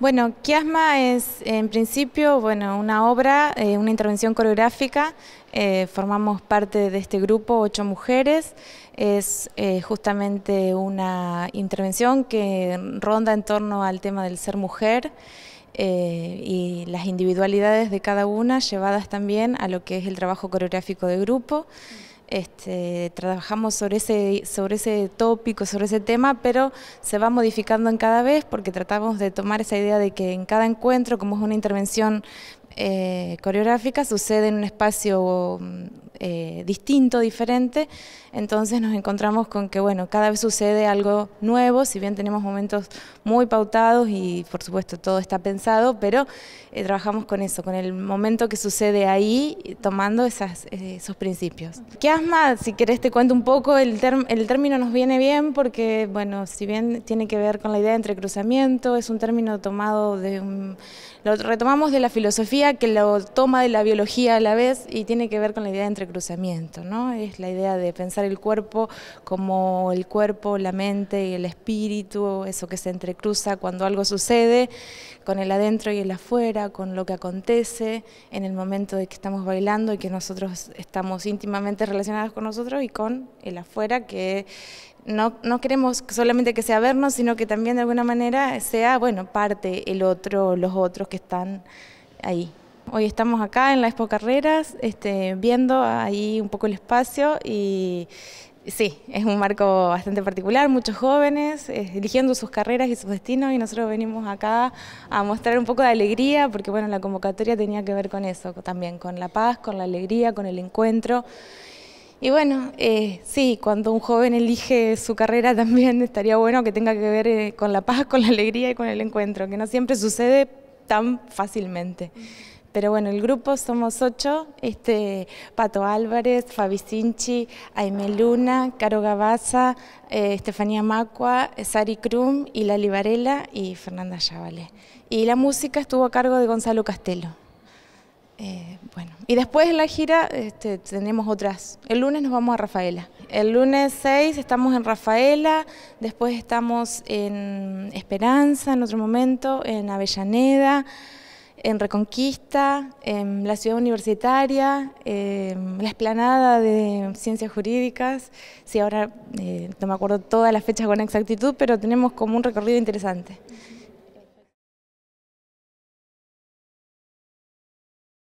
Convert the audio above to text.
Bueno, Kiasma es en principio bueno, una obra, eh, una intervención coreográfica. Eh, formamos parte de este grupo, ocho mujeres. Es eh, justamente una intervención que ronda en torno al tema del ser mujer y las individualidades de cada una llevadas también a lo que es el trabajo coreográfico de grupo. Este, trabajamos sobre ese, sobre ese tópico, sobre ese tema, pero se va modificando en cada vez porque tratamos de tomar esa idea de que en cada encuentro, como es una intervención eh, coreográfica, sucede en un espacio mm, eh, distinto, diferente, entonces nos encontramos con que, bueno, cada vez sucede algo nuevo, si bien tenemos momentos muy pautados y por supuesto todo está pensado, pero eh, trabajamos con eso, con el momento que sucede ahí, tomando eh, esos principios. ¿Qué asma? Si querés te cuento un poco, el, el término nos viene bien porque, bueno, si bien tiene que ver con la idea de entrecruzamiento, es un término tomado de un lo retomamos de la filosofía que lo toma de la biología a la vez y tiene que ver con la idea de entrecruzamiento, ¿no? Es la idea de pensar el cuerpo como el cuerpo, la mente y el espíritu, eso que se entrecruza cuando algo sucede, con el adentro y el afuera, con lo que acontece en el momento de que estamos bailando y que nosotros estamos íntimamente relacionados con nosotros y con el afuera que no, no, queremos solamente que sea vernos, sino que también de alguna manera sea, bueno, parte el otro, los otros que están ahí. Hoy estamos acá en la Expo Carreras, este, viendo ahí un poco el espacio y sí, es un marco bastante particular, muchos jóvenes eh, eligiendo sus carreras y sus destinos y nosotros venimos acá a mostrar un poco de alegría porque bueno, la convocatoria tenía que ver con eso, también con la paz, con la alegría, con el encuentro. Y bueno, eh, sí, cuando un joven elige su carrera también estaría bueno que tenga que ver eh, con la paz, con la alegría y con el encuentro, que no siempre sucede tan fácilmente. Pero bueno, el grupo somos ocho, este, Pato Álvarez, Fabi Sinchi, Aime Luna, Caro Gabaza, eh, Estefanía Macua, Sari Krum, La Varela y Fernanda chávez. Y la música estuvo a cargo de Gonzalo Castelo. bueno. Y después en la gira este, tenemos otras. El lunes nos vamos a Rafaela. El lunes 6 estamos en Rafaela, después estamos en Esperanza en otro momento, en Avellaneda, en Reconquista, en la ciudad universitaria, en em, la esplanada de ciencias jurídicas. Sí, ahora eh, no me acuerdo todas las fechas con exactitud, pero tenemos como un recorrido interesante.